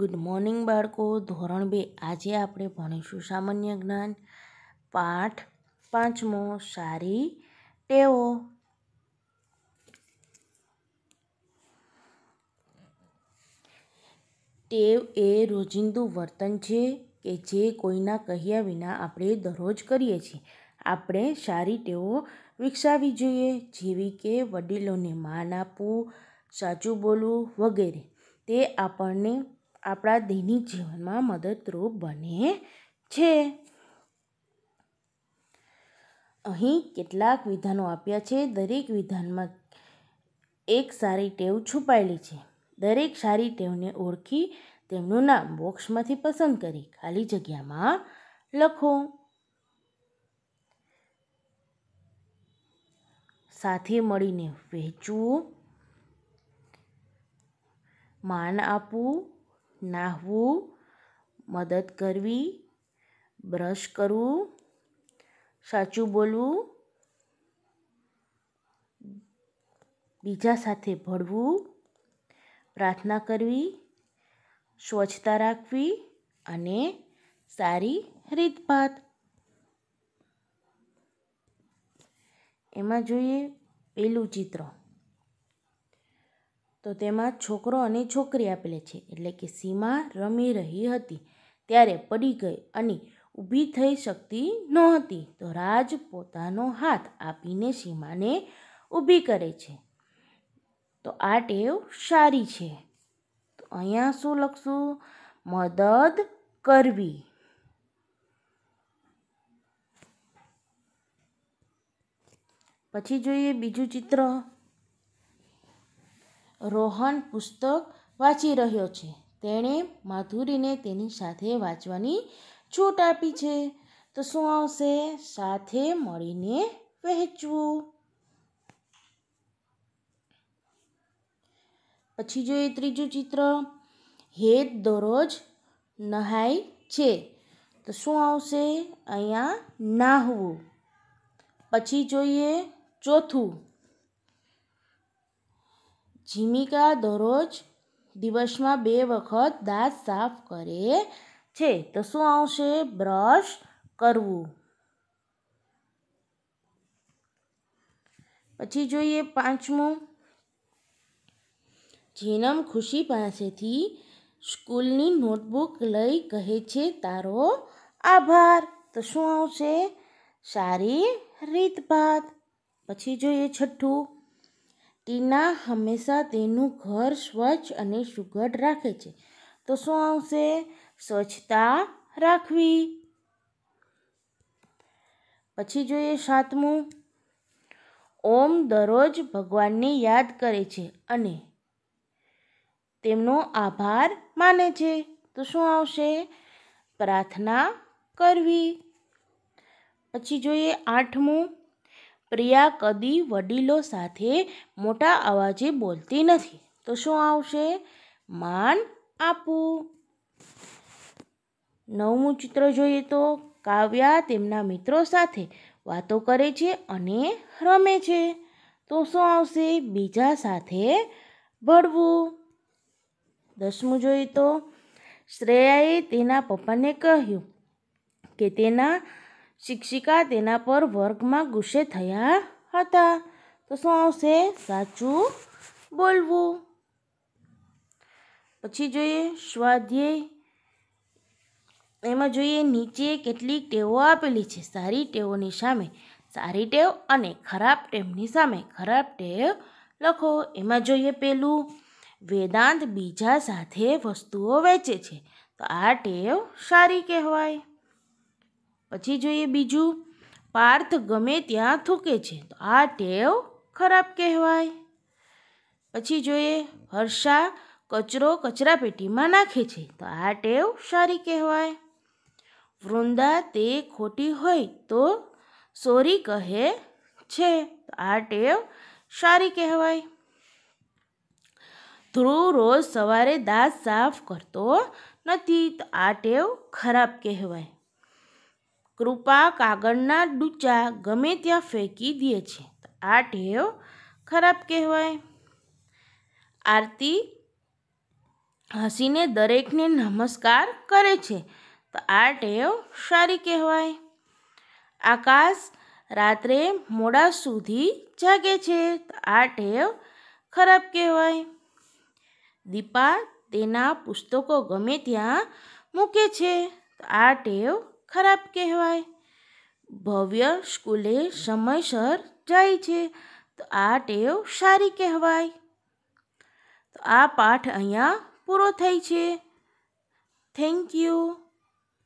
good morning બાળકો ધોરણ બે આજે આપણે ભણીશું સામાન્ય જ્ઞાન પાઠ પાંચમો સારી ટેવો ટેવ એ રોજિંદુ વર્તન છે કે જે કોઈના કહ્યા વિના આપણે દરરોજ કરીએ છીએ આપણે સારી ટેવો વિકસાવી જોઈએ જેવી કે વડીલોને માન આપવું સાચું બોલવું વગેરે તે આપણને આપણા દૈનિક જીવનમાં મદદરૂપ બને છે અહીં કેટલાક વિધાનો આપ્યા છે દરેક વિધાનમાં એક સારી ટેવ છુપાયેલી છે દરેક સારી ટેવને ઓળખી તેમનું નામ બોક્સમાંથી પસંદ કરી ખાલી જગ્યામાં લખો સાથે મળીને વહેંચવું માન આપવું નાહવું મદદ કરવી બ્રશ કરવું સાચું બોલવું બીજા સાથે ભળવું પ્રાર્થના કરવી સ્વચ્છતા રાખવી અને સારી રીતભાત એમાં જોઈએ પેલું ચિત્ર તો તેમાં છોકરો અને છોકરી આપેલે છે એટલે કે સીમા રમી રહી હતી ત્યારે પડી ગઈ અને ઊભી થઈ શકતી નહોતી તો રાજ પોતાનો હાથ આપીને સીમાને ઊભી કરે છે તો આ ટેવ સારી છે તો અહીંયા શું લખશું મદદ કરવી પછી જોઈએ બીજું ચિત્ર રોહન પુસ્તક વાંચી રહ્યો છે તેણે માધુરીને તેની સાથે વાંચવાની છૂટ આપી છે તો શું આવશે સાથે મળીને વહેંચવું પછી જોઈએ ત્રીજું ચિત્ર હેત દરરોજ નહાય છે તો શું આવશે અહીંયા નાહવું પછી જોઈએ ચોથું જીમિકા દરરોજ દિવસમાં બે વખત દાંત સાફ કરે છે તો શું આવશે બ્રશ કરવું પછી જોઈએ પાંચમું જીનમ ખુશી પાસેથી સ્કૂલની નોટબુક લઈ કહે છે તારો આભાર તો શું આવશે સારી રીતભાત પછી જોઈએ છઠ્ઠું ટીના હંમેશા તેનું ઘર સ્વચ્છ અને સુઘડ રાખે છે તો શું આવશે સ્વચ્છતા રાખવી પછી જોઈએ સાતમું ઓમ દરરોજ ભગવાનને યાદ કરે છે અને તેમનો આભાર માને છે તો શું આવશે પ્રાર્થના કરવી પછી જોઈએ આઠમું પ્રિયા કદી વડીલો સાથે મોટા અવાજે બોલતી નથી તો શું આવશે માન આપવું નવમું ચિત્ર જોઈએ તો કાવ્યા તેમના મિત્રો સાથે વાતો કરે છે અને રમે છે તો શું આવશે બીજા સાથે ભળવું દસમું જોઈએ તો શ્રેયાએ તેના પપ્પાને કહ્યું કે તેના શિક્ષિકા તેના પર વર્ગમાં ગુસ્સે થયા હતા તો શું આવશે સાચું બોલવું પછી જોઈએ સ્વાધ્યેય એમાં જોઈએ નીચે કેટલીક ટેવો આપેલી છે સારી ટેવોની સામે સારી ટેવ અને ખરાબ ટેવની સામે ખરાબ ટેવ લખો એમાં જોઈએ પેલું વેદાંત બીજા સાથે વસ્તુઓ વેચે છે તો આ ટેવ સારી કહેવાય પછી જોઈએ બીજું પાર્થ ગમે ત્યાં થૂકે છે તો આ ટેવ ખરાબ કહેવાય પછી જોઈએ હર્ષા કચરો કચરાપેટીમાં નાખે છે તો આ ટેવ સારી કહેવાય વૃંદા તે ખોટી હોય તો સોરી કહે છે તો આ ટેવ સારી કહેવાય ધ્રુવ રોજ સવારે દાંત સાફ કરતો નથી તો આ ટેવ ખરાબ કહેવાય કૃપા કાગળના ડૂચા ગમે ત્યાં ફેંકી દે છે આ ટેવ ખરાબ કહેવાય આરતી હસીને દરેકને નમસ્કાર કરે છે તો આ ટેવ સારી કહેવાય આકાશ રાત્રે મોડા સુધી જાગે છે તો આ ટેવ ખરાબ કહેવાય દીપા તેના પુસ્તકો ગમે ત્યાં મૂકે છે તો આ ટેવ ખરાબ કહેવાય ભવ્ય સ્કૂલે સમયસર જાય છે તો આ ટેવ સારી કહેવાય તો આ પાઠ અહીંયા પૂરો થઈ છે થેન્ક યુ